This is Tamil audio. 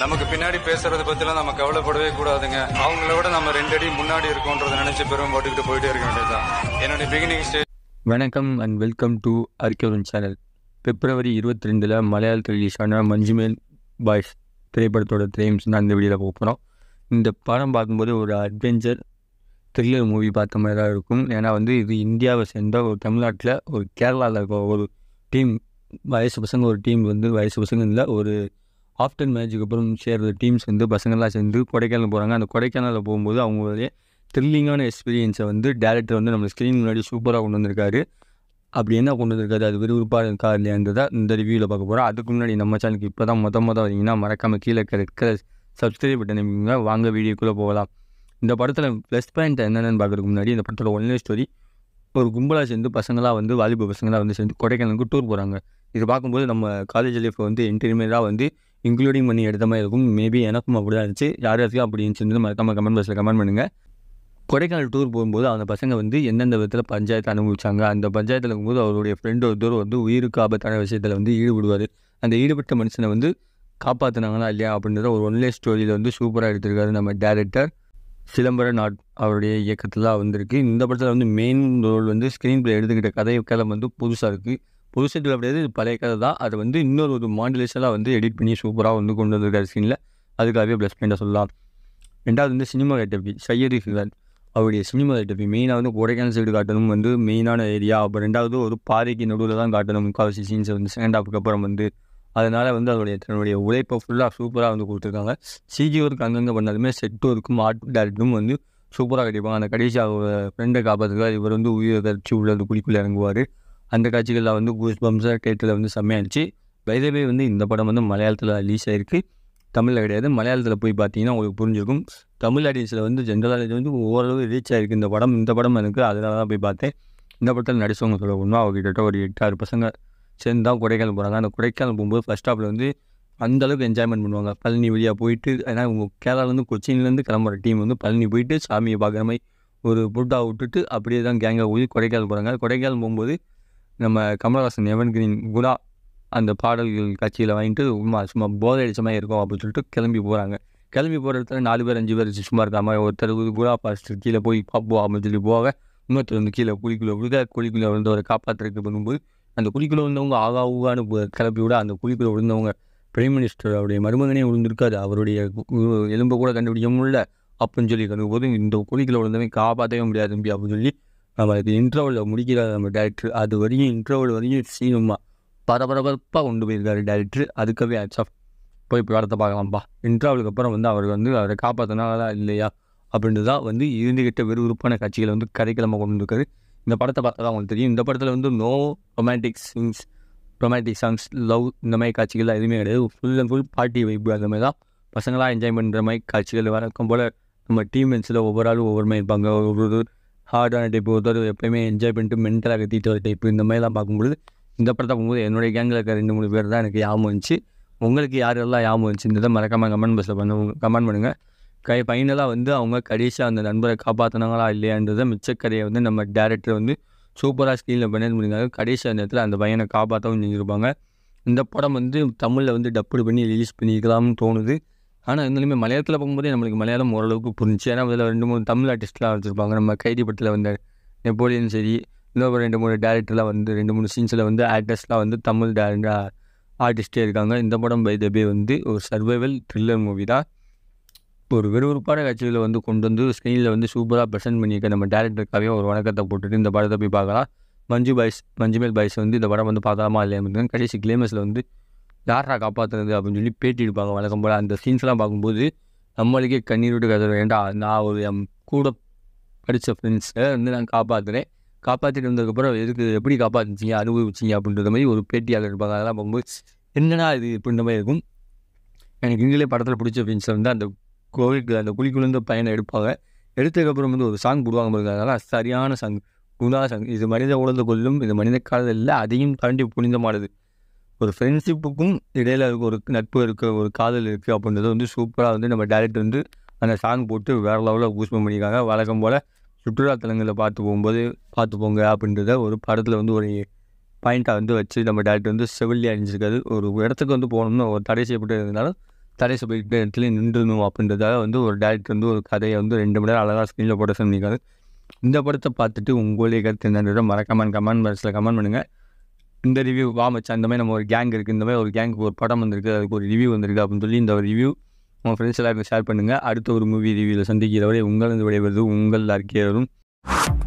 நமக்கு பின்னாடி பேசுறத பத்திலாம் நம்ம கவலைப்படவே கூடாதுங்க அவங்கள விட நம்ம ரெண்டு அடி முன்னாடி இருக்கோன்றத நினைச்சு பெரும் போட்டுக்கிட்டு போயிட்டே இருக்க வேண்டியதுதான் என்னுடைய பிகினிங் ஸ்டேஜ் வணக்கம் அண்ட் வெல்கம் டு அர்க்கியோரன் சேனல் பிப்ரவரி இருபத்தி ரெண்டில் மலையாளத்தில் ஆன மஞ்சுமேல் பாய்ஸ் திரைப்படத்தோட திரையம்ஸ் தான் இந்த வீடியோவில் போக போகிறோம் இந்த படம் பார்க்கும்போது ஒரு அட்வென்ச்சர் த்ரில்லர் மூவி பார்த்த மாதிரி தான் இருக்கும் ஏன்னா வந்து இது இந்தியாவை சேர்ந்த ஒரு தமிழ்நாட்டில் ஒரு கேரளாவில் இருக்க ஒரு டீம் வயசு பசங்க ஒரு டீம் வந்து வயசு பசங்க இல்லை ஒரு ஆஃப்டர் மேட்ச்சுக்கு அப்புறம் சேர்ந்த டீம்ஸ் வந்து பசங்கள்லாம் சேர்ந்து கொடைக்கானல் போகிறாங்க அந்த கொடைக்கானலில் போகும்போது அவங்களுடைய த்ரில்லிங்கான எக்ஸ்பீரியன்ஸை வந்து டேரக்டர் வந்து நம்ம ஸ்க்ரீன் முன்னாடி சூப்பராக கொண்டு வந்திருக்காரு அப்படி என்ன கொண்டு வந்திருக்காரு அது விறுவிறுப்பாக இருக்கா இல்லையான்றதை இந்த ரிவியூவில் பார்க்க போகிறோம் அதுக்கு முன்னாடி நம்ம சேனலுக்கு இப்போ தான் மொத்த மொதல் வரீங்கன்னா மறக்காமல் கீழே இருக்கிற சப்ஸ்கிரைப் பண்ணிங்க வாங்க வீடியோக்குள்ளே போகலாம் இந்த படத்தில் ப்ளஸ் பாயிண்ட் என்னென்னு பார்க்குறதுக்கு முன்னாடி இந்த படத்தில் ஒன்லே ஸ்டோரி ஒரு கும்பலாக சேர்ந்து பசங்களாக வந்து வாலிப பசங்களாக வந்து சேர்ந்து கொடைக்கானலுக்கு டூர் போகிறாங்க இது பார்க்கும்போது நம்ம காலேஜ் லைஃப் வந்து இன்டர்மீடியாக வந்து இன்க்ளூடிங் பண்ணி எடுத்த மாதிரி இருக்கும் மேபி எனக்கும் அப்படி தான் இருந்துச்சு யார் யாருக்கும் அப்படி இருந்துச்சுன்னு மறக்காம கமெண்ட் பாக்ஸில் கமெண்ட் பண்ணுங்கள் கொடைக்கானல் டூர் போகும்போது அந்த பசங்க வந்து எந்தெந்த விதத்தில் பஞ்சாயத்து அனுபவிச்சாங்க அந்த பஞ்சாயத்தில் இருக்கும்போது அவருடைய ஃப்ரெண்டு ஒருத்தர் வந்து உயிருக்கு ஆபத்தான விஷயத்தில் வந்து ஈடுபடுவார் அந்த ஈடுபட்ட மனுஷனை வந்து காப்பாற்றினாங்களா இல்லையா அப்படின்றத ஒரு ஒன்லே ஸ்டோரியில் வந்து சூப்பராக எடுத்திருக்காரு நம்ம டேரக்டர் சிலம்பர நாட் அவருடைய இயக்கத்தில் வந்திருக்கு இந்த படத்தில் வந்து மெயின் ரோல் வந்து ஸ்க்ரீன் பிளே எடுத்துக்கிட்ட கதை கிளம்பு வந்து புதுசாக இருக்குது புது அப்படியே இது பழைய கதை தான் அது வந்து இன்னொரு ஒரு மாண்டிலேஷனாக வந்து எடிட் பண்ணி சூப்பராக வந்து கொண்டு வந்திருக்காரு சீனில் அதுக்காகவே ப்ளஸ் பாயிண்டாக சொல்லலாம் ரெண்டாவது வந்து சினிமாகிராஃபி சையரி ஃபிகர் அவருடைய சினிமா சினிமாகிராஃபி மெயினாக வந்து கொடைக்கானல் சைடு காட்டணும் வந்து மெயினான ஏரியா அப்புறம் ரெண்டாவது ஒரு பாறைக்கு நடுவில் தான் காட்டணும் முக்கால்வாசி சீன்ஸை வந்து செகண்ட் ஆஃப்க்கு அப்புறம் வந்து அதனால் வந்து அவருடைய தன்னுடைய உழைப்பை ஃபுல்லாக சூப்பராக வந்து கொடுத்துருக்காங்க சிஜி ஒர்க் அங்கங்கே பண்ணாலுமே செட் ஒர்க்கும் ஆர்ட் டேரக்டரும் வந்து சூப்பராக கட்டிப்பாங்க அந்த கடைசி அவர் ஃப்ரெண்டை காப்பாற்றுக்காக இவர் வந்து உயிரை தரிச்சு உள்ளது குழிக்குள்ளே இறங்குவார் அந்த காட்சிகளில் வந்து கூஸ் பம்ஸாக டைட்டில் வந்து இருந்துச்சு வைதவே வந்து இந்த படம் வந்து மலையாளத்தில் ரிலீஸ் ஆகிருக்கு தமிழில் கிடையாது மலையாளத்தில் போய் பார்த்தீங்கன்னா உங்களுக்கு புரிஞ்சிருக்கும் தமிழ் ஆடியன்ஸில் வந்து ஜென்ரல் வந்து ஓரளவு ரீச் ஆகிருக்கு இந்த படம் இந்த படம் எனக்கு அதனால தான் போய் பார்த்தேன் இந்த படத்தில் நடிச்சவங்க சொல்லணும்னா அவங்க கிட்ட ஒரு எட்டு ஆறு பசங்க சேர்ந்து தான் கொடைக்கானல் போகிறாங்க அந்த கொடைக்கானல் போகும்போது ஃபஸ்ட் ஸ்டாப்பில் வந்து அந்தளவுக்கு என்ஜாய்மெண்ட் பண்ணுவாங்க பழனி வழியாக போயிட்டு ஏன்னா உங்கள் கேரளாலேருந்து கொச்சின்லேருந்து கிளம்புற டீம் வந்து பழனி போயிட்டு சாமியை பார்க்குற மாதிரி ஒரு புட்டா விட்டுட்டு அப்படியே தான் கேங்காக போய் கொடைக்கால் போகிறாங்க கொடைக்கானல் போகும்போது நம்ம கமலஹாசன் எவன் கிரீன் குணா அந்த பாடல்கள் கட்சியில் வாங்கிட்டு சும்மா சும்மா போதை அடிச்ச மாதிரி இருக்கும் அப்படின்னு சொல்லிட்டு கிளம்பி போகிறாங்க கிளம்பி போகிற இடத்துல நாலு பேர் அஞ்சு பேர் சும்மா இருக்க மாதிரி ஒருத்தர் குணா பாஸ்ட்டு கீழே போய் பாப்போம் அப்படின்னு சொல்லி போக இன்னொருத்தர் வந்து கீழே குழிக்குள்ளே விழுத குழிக்குள்ளே விழுந்தவரை காப்பாற்றுறதுக்கு பண்ணும்போது அந்த குழிக்குள்ளே விழுந்தவங்க ஆகா ஊகான்னு கிளப்பி விட அந்த குழிக்குள்ளே விழுந்தவங்க பிரைம் மினிஸ்டர் அவருடைய மருமகனே விழுந்திருக்காது அவருடைய எலும்பை கூட கண்டுபிடிக்க முடியல அப்படின்னு சொல்லி போது இந்த குழிக்குள்ளே விழுந்தவங்க காப்பாற்றவே முடியாது அப்படின்னு சொல்லி நம்ம இது இன்ட்ரவலில் முடிக்கிறார் நம்ம டேரக்டர் அது வரையும் இன்ட்ரவல் வரையும் சீனமாக பரபரபரப்பாக கொண்டு போயிருக்காரு டேரக்டர் அதுக்கவே ஆட்ஸ் ஆஃப் போய் படத்தை பார்க்கலாம்ப்பா இன்ட்ரவலுக்கு அப்புறம் வந்து அவர் வந்து அவரை காப்பாற்றினாங்களா இல்லையா அப்படின்றது தான் வந்து இருந்துகிட்ட விறுவிறுப்பான காட்சிகளை வந்து கரைக்கிழமை கொண்டு இருக்காரு இந்த படத்தை பார்த்தா தான் உங்களுக்கு தெரியும் இந்த படத்தில் வந்து no romantic songs romantic songs love இந்த மாதிரி காட்சிகள்லாம் எதுவுமே கிடையாது ஃபுல் அண்ட் ஃபுல் பார்ட்டி வைப்பு அந்த மாதிரி தான் பசங்களாக என்ஜாய் பண்ணுற மாதிரி காட்சிகள் வரக்கும் போல் நம்ம டீம் மென்ஸில் ஒவ்வொரு ஆளும் ஒவ்வொரு மாதிரி இருப்பாங்க ஒவ்வொரு ஹார்டான டைப்பு ஒருத்தர் எப்போயுமே என்ஜாய் பண்ணிட்டு மென்டலாக கத்திட்டு ஒரு டைப்பு இந்த மாதிரிலாம் பார்க்கும்பொழுது இந்த படத்தை பார்க்கும்போது என்னுடைய கேங்கில் இருக்க ரெண்டு மூணு பேர் தான் எனக்கு ஞாபகம் வந்துச்சு உங்களுக்கு எல்லாம் ஞாபகம் வந்துச்சுன்றதை மறக்காமல் கமெண்ட் பஸ்ஸில் பண்ண கமெண்ட் பண்ணுங்கள் கை ஃபைனலாக வந்து அவங்க கடைசியாக அந்த நண்பரை காப்பாற்றினாங்களா இல்லையான்றதை கதையை வந்து நம்ம டேரக்டர் வந்து சூப்பராக ஸ்க்ரீனில் பண்ணிட்டு முடிந்தாங்க கடைசி நேரத்தில் அந்த பையனை காப்பாற்றவும் செஞ்சுருப்பாங்க இந்த படம் வந்து தமிழில் வந்து டப்புடு பண்ணி ரிலீஸ் பண்ணிக்கலாம்னு தோணுது ஆனால் இருந்தாலுமே மலையாளத்தில் பார்க்கும்போதே நம்மளுக்கு மலையாளம் ஓரளவுக்கு புரிஞ்சு ஏன்னா அதில் ரெண்டு மூணு தமிழ் ஆர்டிஸ்ட்லாம் வச்சுருப்பாங்க நம்ம கைதி படத்தில் வந்த நெப்போலியன் சரி இன்னொரு ரெண்டு மூணு டேரக்டர்லாம் வந்து ரெண்டு மூணு சீன்ஸில் வந்து ஆக்டர்ஸ்லாம் வந்து தமிழ் டேரக்டா ஆர்டிஸ்டே இருக்காங்க இந்த படம் பை தபே வந்து ஒரு சர்வைவல் த்ரில்லர் மூவி தான் ஒரு விறுவிறுப்பான காட்சிகளை வந்து கொண்டு வந்து ஸ்க்ரீனில் வந்து சூப்பராக ப்ரெசென்ட் பண்ணியிருக்க நம்ம டேரக்டருக்காகவே ஒரு வணக்கத்தை போட்டுட்டு இந்த படத்தை போய் பார்க்கலாம் மஞ்சு பாய்ஸ் மஞ்சுமேல் பாய்ஸ் வந்து இந்த படம் வந்து பார்க்காமா இல்லையா கடைசி கிளேமஸில் வந்து யாரா காப்பாற்றுறது அப்படின்னு சொல்லி பேட்டி எடுப்பாங்க வழக்கம் போல் அந்த சீன்ஸ்லாம் பார்க்கும்போது நம்மளுக்கே கண்ணீர் விட்டு கதை வேண்டா நான் ஒரு என் கூட படித்த ஃப்ரெண்ட்ஸை வந்து நான் காப்பாற்றுறேன் காப்பாற்றிட்டு வந்ததுக்கப்புறம் எதுக்கு எப்படி காப்பாற்றுச்சிங்க அனுபவிச்சிங்க அப்படின்ற மாதிரி ஒரு பேட்டியாளர் இருப்பாங்க அதெல்லாம் பார்க்கும்போது என்னடா இது இந்த மாதிரி இருக்கும் எனக்கு இங்கிலே படத்தில் பிடிச்ச ஃப்ரெண்ட்ஸை வந்து அந்த கோவிலுக்கு அந்த குழிக்குழுந்து பையனை எடுப்பாங்க எடுத்ததுக்கப்புறம் வந்து ஒரு சாங் போடுவாங்க பாருங்க அதெல்லாம் சரியான சங் குணா சங் இது மனித உழந்து கொள்ளும் இது மனித காலத்தில் அதையும் தாண்டி புனிதமானது ஒரு ஃப்ரெண்ட்ஷிப்புக்கும் இடையில் ஒரு நட்பு இருக்க ஒரு காதல் இருக்குது அப்படின்றது வந்து சூப்பராக வந்து நம்ம டேரக்டர் வந்து அந்த சாங் போட்டு வேறு லெவலில் பூஸ்ட் பண்ணியிருக்காங்க வழக்கம் போல் சுற்றுலாத்தலங்களில் பார்த்து போகும்போது பார்த்து போங்க அப்படின்றத ஒரு படத்தில் வந்து ஒரு பாயிண்ட்டாக வந்து வச்சு நம்ம டேரக்டர் வந்து செவிலியாக அணிஞ்சிருக்காது ஒரு இடத்துக்கு வந்து போகணும்னு ஒரு தடை செய்யப்பட்டு இருந்தாலும் தடை செய்யப்பட்ட இடத்துல நின்றுணும் அப்படின்றதாக வந்து ஒரு டேரக்டர் வந்து ஒரு கதையை வந்து ரெண்டு மணி நேரம் அழகாக ஸ்க்ரீனில் போட்டு சொன்னிருக்காரு இந்த படத்தை பார்த்துட்டு உங்களுடைய கருத்து என்னன்றதை மறக்காமல் கமெண்ட் பாக்ஸில் கமெண்ட் பண்ணுங்கள் இந்த ரிவ்யூ வா மச்சா இந்த மாதிரி நம்ம ஒரு கேங் இருக்குது இந்த மாதிரி ஒரு கேங்க்கு ஒரு படம் வந்திருக்கு அதுக்கு ஒரு ரிவ்யூ வந்திருக்கு அப்படின்னு சொல்லி இந்த ஒரு ரிவ்யூ உங்கள் ஃப்ரெண்ட்ஸ் எல்லாருக்கும் ஷேர் பண்ணுங்கள் அடுத்த ஒரு மூவி ரிவியூவில் சந்திக்கிறவரை உங்களது விடைபெறுது உங்கள் எல்லாருக்கேரும்